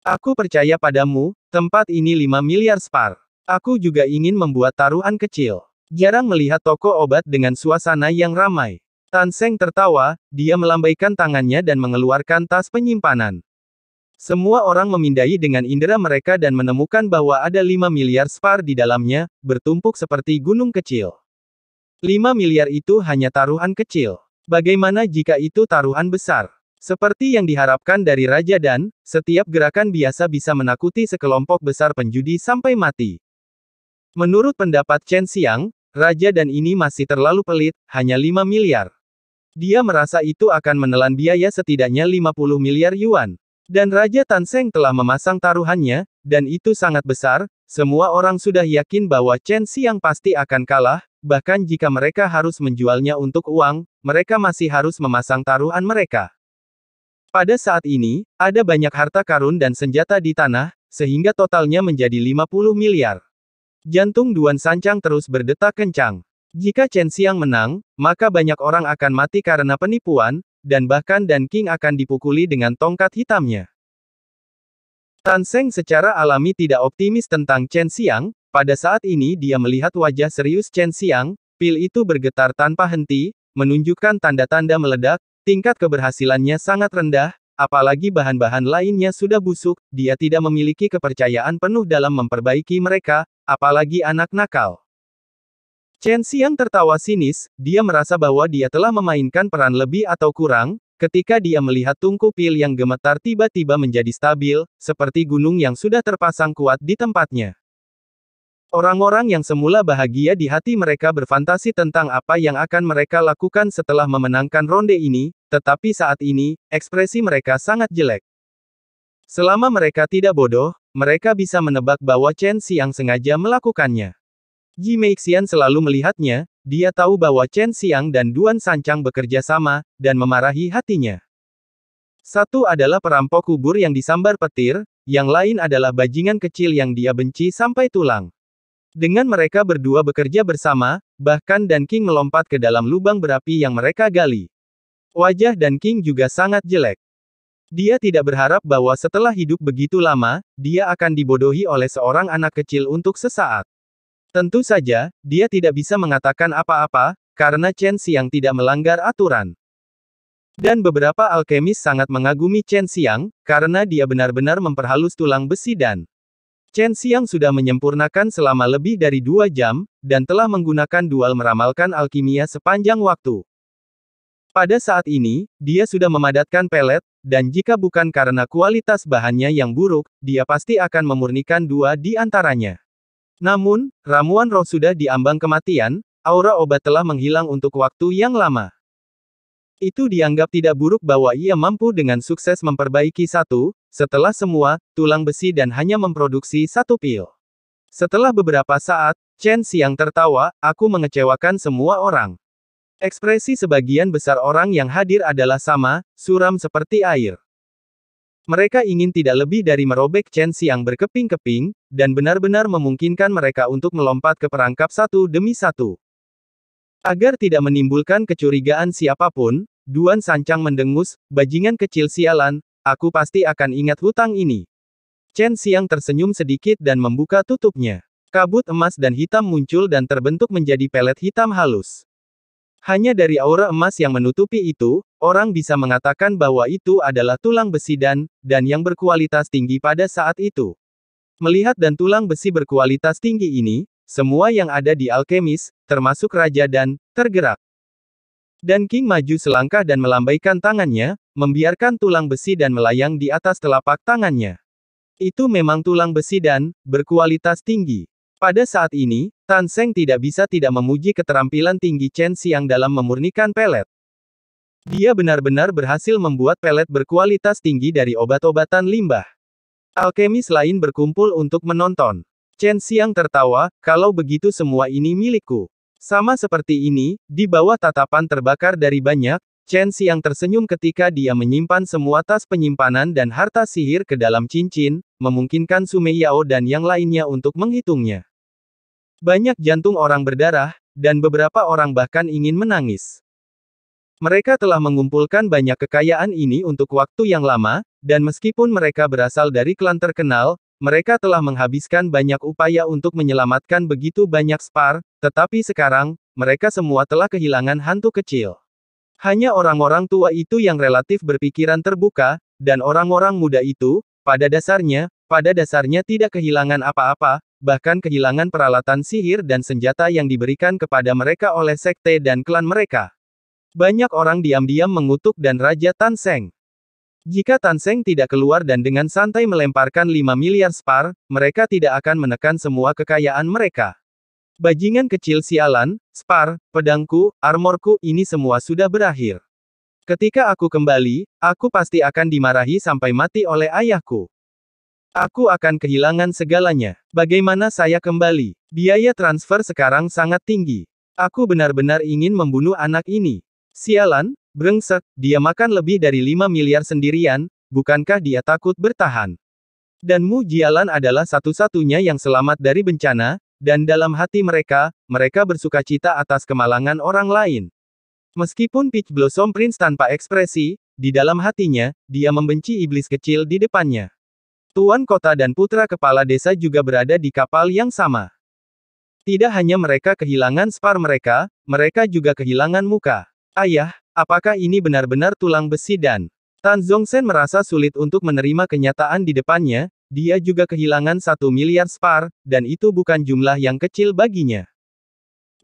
A: Aku percaya padamu, tempat ini 5 miliar spar. Aku juga ingin membuat taruhan kecil. Jarang melihat toko obat dengan suasana yang ramai. Tan Seng tertawa, dia melambaikan tangannya dan mengeluarkan tas penyimpanan. Semua orang memindai dengan indera mereka dan menemukan bahwa ada 5 miliar spar di dalamnya, bertumpuk seperti gunung kecil. 5 miliar itu hanya taruhan kecil. Bagaimana jika itu taruhan besar? Seperti yang diharapkan dari Raja Dan, setiap gerakan biasa bisa menakuti sekelompok besar penjudi sampai mati. Menurut pendapat Chen Xiang, Raja Dan ini masih terlalu pelit, hanya 5 miliar. Dia merasa itu akan menelan biaya setidaknya 50 miliar yuan. Dan Raja Tanseng telah memasang taruhannya, dan itu sangat besar, semua orang sudah yakin bahwa Chen Xiang pasti akan kalah, bahkan jika mereka harus menjualnya untuk uang, mereka masih harus memasang taruhan mereka. Pada saat ini, ada banyak harta karun dan senjata di tanah, sehingga totalnya menjadi 50 miliar. Jantung Duan Sancang terus berdetak kencang. Jika Chen Xiang menang, maka banyak orang akan mati karena penipuan, dan bahkan Dan King akan dipukuli dengan tongkat hitamnya. Tan Seng secara alami tidak optimis tentang Chen Xiang, pada saat ini dia melihat wajah serius Chen Xiang, pil itu bergetar tanpa henti, menunjukkan tanda-tanda meledak, tingkat keberhasilannya sangat rendah, apalagi bahan-bahan lainnya sudah busuk, dia tidak memiliki kepercayaan penuh dalam memperbaiki mereka, apalagi anak nakal. Chen Xiang tertawa sinis, dia merasa bahwa dia telah memainkan peran lebih atau kurang, ketika dia melihat tungku pil yang gemetar tiba-tiba menjadi stabil, seperti gunung yang sudah terpasang kuat di tempatnya. Orang-orang yang semula bahagia di hati mereka berfantasi tentang apa yang akan mereka lakukan setelah memenangkan ronde ini, tetapi saat ini, ekspresi mereka sangat jelek. Selama mereka tidak bodoh, mereka bisa menebak bahwa Chen Xiang sengaja melakukannya. Ji Meixian selalu melihatnya, dia tahu bahwa Chen Xiang dan Duan Sancang bekerja sama, dan memarahi hatinya. Satu adalah perampok kubur yang disambar petir, yang lain adalah bajingan kecil yang dia benci sampai tulang. Dengan mereka berdua bekerja bersama, bahkan Dan King melompat ke dalam lubang berapi yang mereka gali. Wajah Dan King juga sangat jelek. Dia tidak berharap bahwa setelah hidup begitu lama, dia akan dibodohi oleh seorang anak kecil untuk sesaat. Tentu saja, dia tidak bisa mengatakan apa-apa, karena Chen Xiang tidak melanggar aturan. Dan beberapa alkemis sangat mengagumi Chen Xiang, karena dia benar-benar memperhalus tulang besi dan Chen Xiang sudah menyempurnakan selama lebih dari dua jam, dan telah menggunakan dual meramalkan alkimia sepanjang waktu. Pada saat ini, dia sudah memadatkan pelet, dan jika bukan karena kualitas bahannya yang buruk, dia pasti akan memurnikan dua di antaranya. Namun, ramuan roh sudah diambang kematian, aura obat telah menghilang untuk waktu yang lama. Itu dianggap tidak buruk bahwa ia mampu dengan sukses memperbaiki satu, setelah semua, tulang besi dan hanya memproduksi satu pil. Setelah beberapa saat, Chen Xiang tertawa, aku mengecewakan semua orang. Ekspresi sebagian besar orang yang hadir adalah sama, suram seperti air. Mereka ingin tidak lebih dari merobek Chen Xiang berkeping-keping, dan benar-benar memungkinkan mereka untuk melompat ke perangkap satu demi satu. Agar tidak menimbulkan kecurigaan siapapun, Duan Sancang mendengus, bajingan kecil sialan, aku pasti akan ingat hutang ini. Chen Xiang tersenyum sedikit dan membuka tutupnya. Kabut emas dan hitam muncul dan terbentuk menjadi pelet hitam halus. Hanya dari aura emas yang menutupi itu, Orang bisa mengatakan bahwa itu adalah tulang besi dan, dan yang berkualitas tinggi pada saat itu. Melihat dan tulang besi berkualitas tinggi ini, semua yang ada di alkemis, termasuk raja dan, tergerak. Dan King maju selangkah dan melambaikan tangannya, membiarkan tulang besi dan melayang di atas telapak tangannya. Itu memang tulang besi dan, berkualitas tinggi. Pada saat ini, Tan Seng tidak bisa tidak memuji keterampilan tinggi Chen Xiang dalam memurnikan pelet. Dia benar-benar berhasil membuat pelet berkualitas tinggi dari obat-obatan limbah. Alkemis lain berkumpul untuk menonton. Chen Xiang tertawa, kalau begitu semua ini milikku. Sama seperti ini, di bawah tatapan terbakar dari banyak, Chen Xiang tersenyum ketika dia menyimpan semua tas penyimpanan dan harta sihir ke dalam cincin, memungkinkan Sume Yao dan yang lainnya untuk menghitungnya. Banyak jantung orang berdarah, dan beberapa orang bahkan ingin menangis. Mereka telah mengumpulkan banyak kekayaan ini untuk waktu yang lama, dan meskipun mereka berasal dari klan terkenal, mereka telah menghabiskan banyak upaya untuk menyelamatkan begitu banyak spar, tetapi sekarang, mereka semua telah kehilangan hantu kecil. Hanya orang-orang tua itu yang relatif berpikiran terbuka, dan orang-orang muda itu, pada dasarnya, pada dasarnya tidak kehilangan apa-apa, bahkan kehilangan peralatan sihir dan senjata yang diberikan kepada mereka oleh sekte dan klan mereka. Banyak orang diam-diam mengutuk dan Raja Tan Seng. Jika Tan Seng tidak keluar dan dengan santai melemparkan 5 miliar spar, mereka tidak akan menekan semua kekayaan mereka. Bajingan kecil sialan, spar, pedangku, armorku, ini semua sudah berakhir. Ketika aku kembali, aku pasti akan dimarahi sampai mati oleh ayahku. Aku akan kehilangan segalanya. Bagaimana saya kembali? Biaya transfer sekarang sangat tinggi. Aku benar-benar ingin membunuh anak ini. Sialan, brengsek, dia makan lebih dari 5 miliar sendirian, bukankah dia takut bertahan? Dan Mu Jialan adalah satu-satunya yang selamat dari bencana, dan dalam hati mereka, mereka bersuka cita atas kemalangan orang lain. Meskipun Peach Blossom Prince tanpa ekspresi, di dalam hatinya, dia membenci iblis kecil di depannya. Tuan kota dan putra kepala desa juga berada di kapal yang sama. Tidak hanya mereka kehilangan spar mereka, mereka juga kehilangan muka. Ayah, apakah ini benar-benar tulang besi dan... Tan Zongsen merasa sulit untuk menerima kenyataan di depannya, dia juga kehilangan satu miliar spar, dan itu bukan jumlah yang kecil baginya.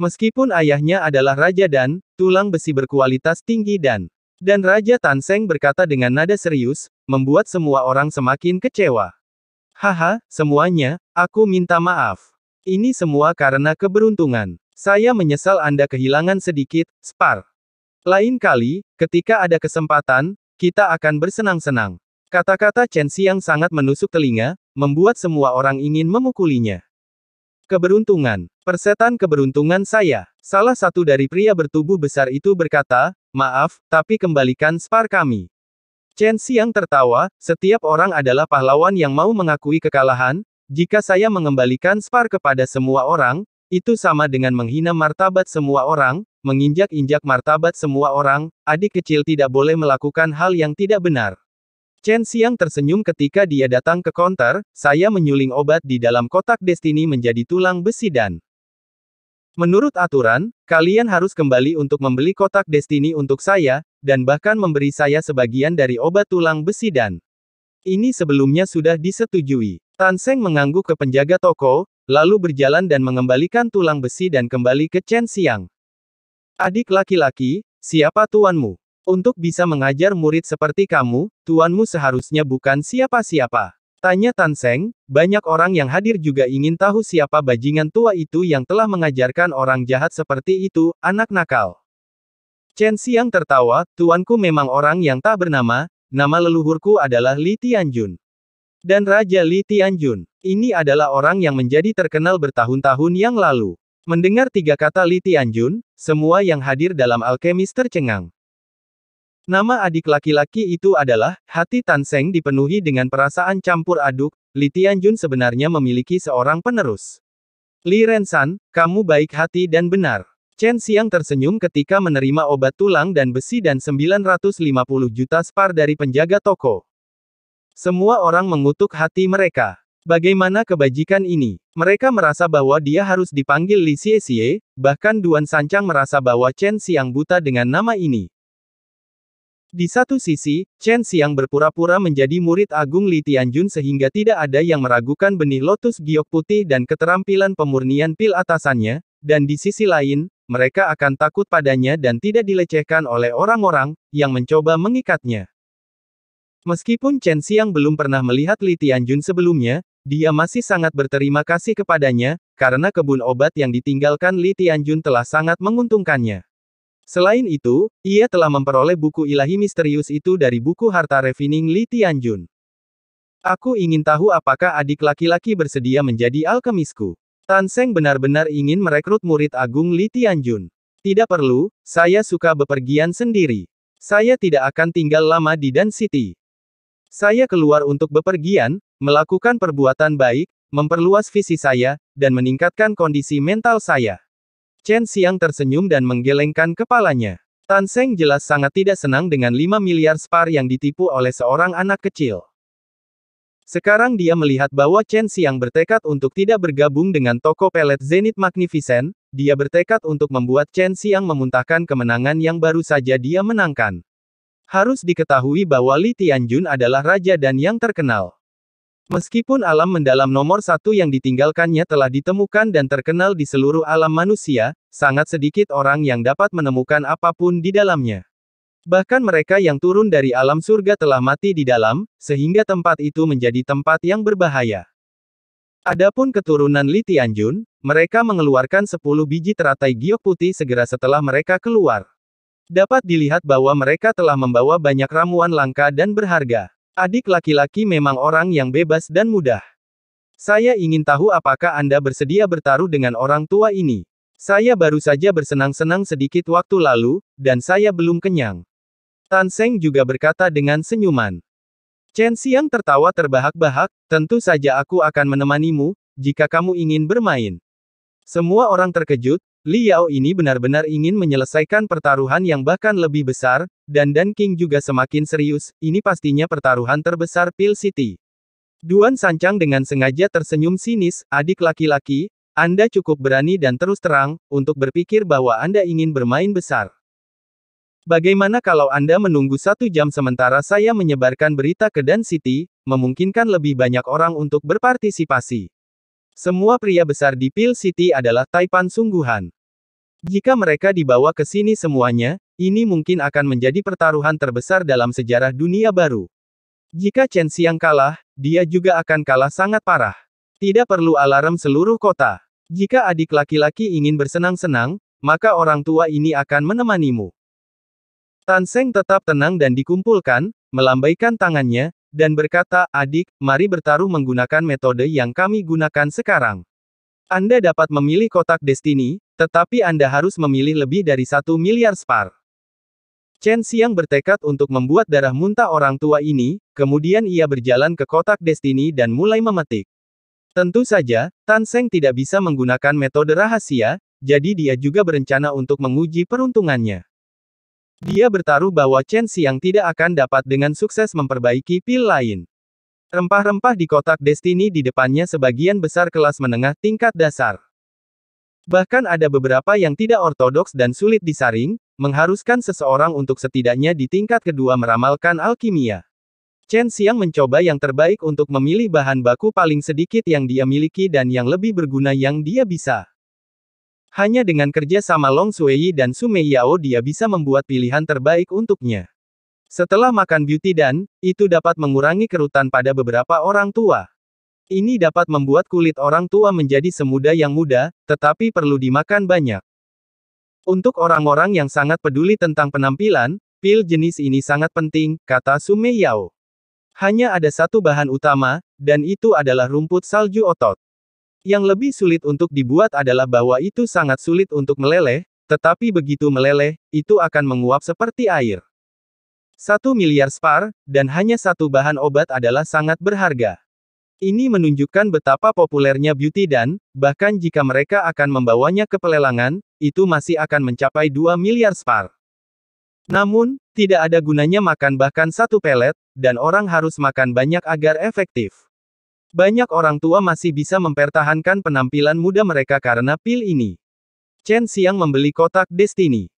A: Meskipun ayahnya adalah Raja Dan, tulang besi berkualitas tinggi dan... Dan Raja Tan Seng berkata dengan nada serius, membuat semua orang semakin kecewa. Haha, semuanya, aku minta maaf. Ini semua karena keberuntungan. Saya menyesal Anda kehilangan sedikit, Spar. Lain kali, ketika ada kesempatan, kita akan bersenang-senang. Kata-kata Chen Xiang sangat menusuk telinga, membuat semua orang ingin memukulinya. Keberuntungan. Persetan keberuntungan saya. Salah satu dari pria bertubuh besar itu berkata, maaf, tapi kembalikan spar kami. Chen Xiang tertawa, setiap orang adalah pahlawan yang mau mengakui kekalahan, jika saya mengembalikan spar kepada semua orang, itu sama dengan menghina martabat semua orang, menginjak-injak martabat semua orang, adik kecil tidak boleh melakukan hal yang tidak benar. Chen Xiang tersenyum ketika dia datang ke konter, saya menyuling obat di dalam kotak destini menjadi tulang besi dan Menurut aturan, kalian harus kembali untuk membeli kotak destini untuk saya, dan bahkan memberi saya sebagian dari obat tulang besi dan ini sebelumnya sudah disetujui. Tan Seng mengangguk ke penjaga toko, lalu berjalan dan mengembalikan tulang besi dan kembali ke Chen Xiang. Adik laki-laki, siapa tuanmu? Untuk bisa mengajar murid seperti kamu, tuanmu seharusnya bukan siapa-siapa. Tanya Tan Seng, banyak orang yang hadir juga ingin tahu siapa bajingan tua itu yang telah mengajarkan orang jahat seperti itu, anak nakal. Chen Xiang tertawa, tuanku memang orang yang tak bernama, nama leluhurku adalah Li Tianjun dan Raja Li Tianjun. Ini adalah orang yang menjadi terkenal bertahun-tahun yang lalu. Mendengar tiga kata Li Tianjun, semua yang hadir dalam alkemis tercengang. Nama adik laki-laki itu adalah, hati Tan Seng dipenuhi dengan perasaan campur aduk, Li Tianjun sebenarnya memiliki seorang penerus. Li Rensan, kamu baik hati dan benar. Chen Xiang tersenyum ketika menerima obat tulang dan besi dan 950 juta spar dari penjaga toko. Semua orang mengutuk hati mereka. Bagaimana kebajikan ini? Mereka merasa bahwa dia harus dipanggil Li Xie Xie, bahkan Duan Sancang merasa bahwa Chen Xiang buta dengan nama ini. Di satu sisi, Chen Xiang berpura-pura menjadi murid agung Li Tianjun sehingga tidak ada yang meragukan benih lotus giok putih dan keterampilan pemurnian pil atasannya, dan di sisi lain, mereka akan takut padanya dan tidak dilecehkan oleh orang-orang yang mencoba mengikatnya. Meskipun Chen Xiang belum pernah melihat Li Tianjun sebelumnya, dia masih sangat berterima kasih kepadanya, karena kebun obat yang ditinggalkan Li Tianjun telah sangat menguntungkannya. Selain itu, ia telah memperoleh buku ilahi misterius itu dari buku harta refining Li Tianjun. Aku ingin tahu apakah adik laki-laki bersedia menjadi alkemisku. Tan Seng benar-benar ingin merekrut murid agung Li Tianjun. Tidak perlu, saya suka bepergian sendiri. Saya tidak akan tinggal lama di Dan City. Saya keluar untuk bepergian, melakukan perbuatan baik, memperluas visi saya, dan meningkatkan kondisi mental saya. Chen Xiang tersenyum dan menggelengkan kepalanya. Tan Seng jelas sangat tidak senang dengan 5 miliar spar yang ditipu oleh seorang anak kecil. Sekarang dia melihat bahwa Chen Xiang bertekad untuk tidak bergabung dengan toko pelet Zenith Magnificent, dia bertekad untuk membuat Chen Xiang memuntahkan kemenangan yang baru saja dia menangkan. Harus diketahui bahwa Li Tianjun adalah raja dan yang terkenal. Meskipun alam mendalam nomor satu yang ditinggalkannya telah ditemukan dan terkenal di seluruh alam manusia, sangat sedikit orang yang dapat menemukan apapun di dalamnya. Bahkan mereka yang turun dari alam surga telah mati di dalam, sehingga tempat itu menjadi tempat yang berbahaya. Adapun keturunan Li Tianjun, mereka mengeluarkan sepuluh biji teratai giok putih segera setelah mereka keluar. Dapat dilihat bahwa mereka telah membawa banyak ramuan langka dan berharga. Adik laki-laki memang orang yang bebas dan mudah. Saya ingin tahu apakah Anda bersedia bertaruh dengan orang tua ini. Saya baru saja bersenang-senang sedikit waktu lalu, dan saya belum kenyang. Tan Seng juga berkata dengan senyuman. Chen Xiang tertawa terbahak-bahak, tentu saja aku akan menemanimu, jika kamu ingin bermain. Semua orang terkejut, Li Yao ini benar-benar ingin menyelesaikan pertaruhan yang bahkan lebih besar, dan Dan King juga semakin serius, ini pastinya pertaruhan terbesar Pil City. Duan Sancang dengan sengaja tersenyum sinis, adik laki-laki, Anda cukup berani dan terus terang, untuk berpikir bahwa Anda ingin bermain besar. Bagaimana kalau Anda menunggu satu jam sementara saya menyebarkan berita ke Dan City, memungkinkan lebih banyak orang untuk berpartisipasi. Semua pria besar di Pil City adalah taipan sungguhan. Jika mereka dibawa ke sini semuanya, ini mungkin akan menjadi pertaruhan terbesar dalam sejarah dunia baru. Jika Chen Xiang kalah, dia juga akan kalah sangat parah. Tidak perlu alarm seluruh kota. Jika adik laki-laki ingin bersenang-senang, maka orang tua ini akan menemanimu. Tan Seng tetap tenang dan dikumpulkan, melambaikan tangannya, dan berkata, adik, mari bertaruh menggunakan metode yang kami gunakan sekarang. Anda dapat memilih kotak Destiny, tetapi Anda harus memilih lebih dari satu miliar spar. Chen Xiang bertekad untuk membuat darah muntah orang tua ini, kemudian ia berjalan ke kotak Destiny dan mulai memetik. Tentu saja, Tan Seng tidak bisa menggunakan metode rahasia, jadi dia juga berencana untuk menguji peruntungannya. Dia bertaruh bahwa Chen Xiang tidak akan dapat dengan sukses memperbaiki pil lain. Rempah-rempah di kotak Destiny di depannya sebagian besar kelas menengah tingkat dasar. Bahkan ada beberapa yang tidak ortodoks dan sulit disaring, mengharuskan seseorang untuk setidaknya di tingkat kedua meramalkan alkimia. Chen Xiang mencoba yang terbaik untuk memilih bahan baku paling sedikit yang dia miliki dan yang lebih berguna yang dia bisa. Hanya dengan kerja sama Long Sui dan Sumeyao dia bisa membuat pilihan terbaik untuknya. Setelah makan beauty dan, itu dapat mengurangi kerutan pada beberapa orang tua. Ini dapat membuat kulit orang tua menjadi semuda yang muda, tetapi perlu dimakan banyak. Untuk orang-orang yang sangat peduli tentang penampilan, pil jenis ini sangat penting, kata Sumeyao. Hanya ada satu bahan utama, dan itu adalah rumput salju otot. Yang lebih sulit untuk dibuat adalah bahwa itu sangat sulit untuk meleleh, tetapi begitu meleleh, itu akan menguap seperti air. Satu miliar spar, dan hanya satu bahan obat adalah sangat berharga. Ini menunjukkan betapa populernya beauty dan, bahkan jika mereka akan membawanya ke pelelangan, itu masih akan mencapai 2 miliar spar. Namun, tidak ada gunanya makan bahkan satu pelet, dan orang harus makan banyak agar efektif. Banyak orang tua masih bisa mempertahankan penampilan muda mereka karena pil ini. Chen Xiang membeli kotak Destiny.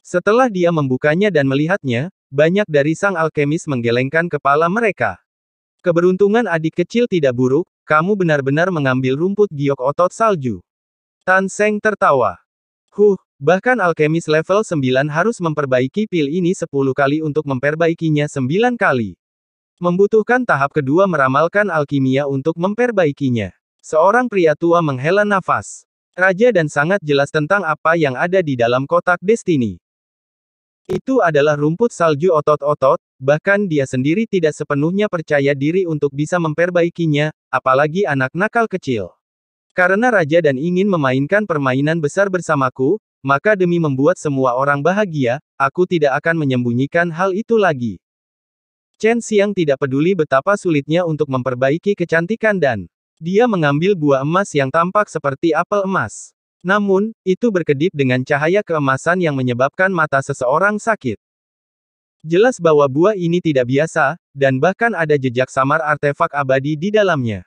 A: Setelah dia membukanya dan melihatnya, banyak dari sang alkemis menggelengkan kepala mereka. Keberuntungan adik kecil tidak buruk, kamu benar-benar mengambil rumput giok otot salju. Tan Seng tertawa. Huh, bahkan alkemis level 9 harus memperbaiki pil ini 10 kali untuk memperbaikinya 9 kali. Membutuhkan tahap kedua meramalkan alkimia untuk memperbaikinya. Seorang pria tua menghela nafas. Raja dan sangat jelas tentang apa yang ada di dalam kotak destiny. Itu adalah rumput salju otot-otot, bahkan dia sendiri tidak sepenuhnya percaya diri untuk bisa memperbaikinya, apalagi anak nakal kecil. Karena raja dan ingin memainkan permainan besar bersamaku, maka demi membuat semua orang bahagia, aku tidak akan menyembunyikan hal itu lagi. Chen Xiang tidak peduli betapa sulitnya untuk memperbaiki kecantikan dan dia mengambil buah emas yang tampak seperti apel emas. Namun, itu berkedip dengan cahaya keemasan yang menyebabkan mata seseorang sakit. Jelas bahwa buah ini tidak biasa, dan bahkan ada jejak samar artefak abadi di dalamnya.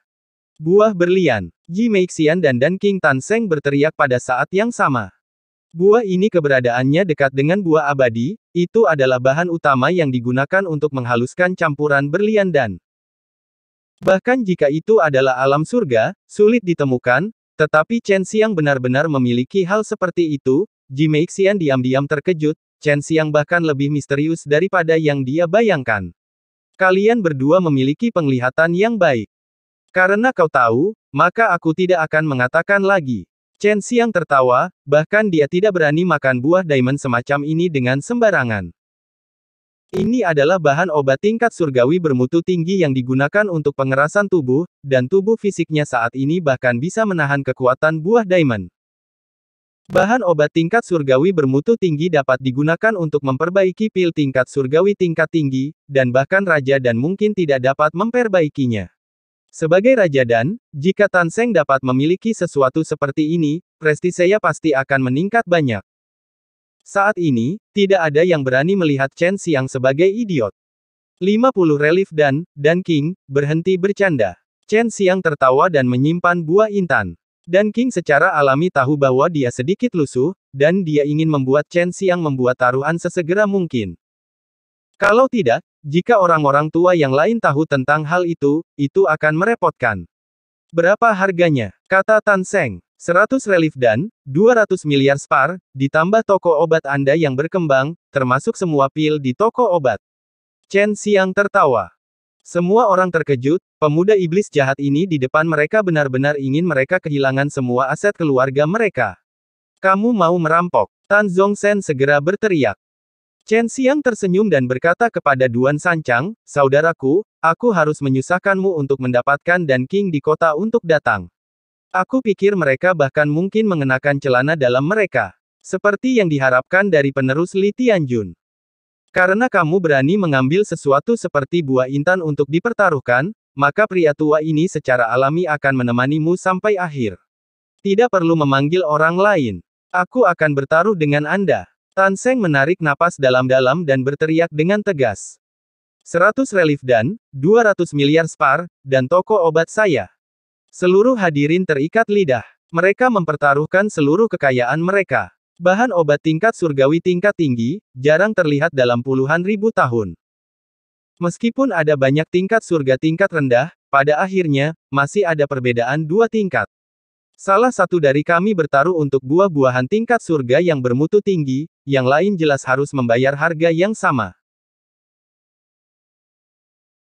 A: Buah berlian, Ji Meixian dan Dan King Tan Seng berteriak pada saat yang sama. Buah ini keberadaannya dekat dengan buah abadi, itu adalah bahan utama yang digunakan untuk menghaluskan campuran berlian dan. Bahkan jika itu adalah alam surga, sulit ditemukan, tetapi Chen Xiang benar-benar memiliki hal seperti itu, Ji Meixian diam-diam terkejut, Chen Xiang bahkan lebih misterius daripada yang dia bayangkan. Kalian berdua memiliki penglihatan yang baik. Karena kau tahu, maka aku tidak akan mengatakan lagi. Chen Xiang tertawa, bahkan dia tidak berani makan buah diamond semacam ini dengan sembarangan. Ini adalah bahan obat tingkat surgawi bermutu tinggi yang digunakan untuk pengerasan tubuh, dan tubuh fisiknya saat ini bahkan bisa menahan kekuatan buah diamond. Bahan obat tingkat surgawi bermutu tinggi dapat digunakan untuk memperbaiki pil tingkat surgawi tingkat tinggi, dan bahkan raja dan mungkin tidak dapat memperbaikinya. Sebagai raja dan, jika Tanseng dapat memiliki sesuatu seperti ini, prestisinya pasti akan meningkat banyak. Saat ini, tidak ada yang berani melihat Chen Xiang sebagai idiot. 50 relief dan, dan King, berhenti bercanda. Chen Xiang tertawa dan menyimpan buah intan. Dan King secara alami tahu bahwa dia sedikit lusuh, dan dia ingin membuat Chen Xiang membuat taruhan sesegera mungkin. Kalau tidak, jika orang-orang tua yang lain tahu tentang hal itu, itu akan merepotkan. Berapa harganya? Kata Tan Seng. 100 relief dan 200 miliar spar, ditambah toko obat Anda yang berkembang, termasuk semua pil di toko obat. Chen Xiang tertawa. Semua orang terkejut, pemuda iblis jahat ini di depan mereka benar-benar ingin mereka kehilangan semua aset keluarga mereka. Kamu mau merampok, Tan Zongsen segera berteriak. Chen Xiang tersenyum dan berkata kepada Duan Sancang, Saudaraku, aku harus menyusahkanmu untuk mendapatkan Dan King di kota untuk datang. Aku pikir mereka bahkan mungkin mengenakan celana dalam mereka. Seperti yang diharapkan dari penerus Li Tianjun. Karena kamu berani mengambil sesuatu seperti buah intan untuk dipertaruhkan, maka pria tua ini secara alami akan menemanimu sampai akhir. Tidak perlu memanggil orang lain. Aku akan bertaruh dengan Anda. Tan Seng menarik napas dalam-dalam dan berteriak dengan tegas. 100 relief dan, 200 miliar spar, dan toko obat saya. Seluruh hadirin terikat lidah. Mereka mempertaruhkan seluruh kekayaan mereka. Bahan obat tingkat surgawi tingkat tinggi, jarang terlihat dalam puluhan ribu tahun. Meskipun ada banyak tingkat surga tingkat rendah, pada akhirnya, masih ada perbedaan dua tingkat. Salah satu dari kami bertaruh untuk buah-buahan tingkat surga yang bermutu tinggi, yang lain jelas harus membayar harga yang sama.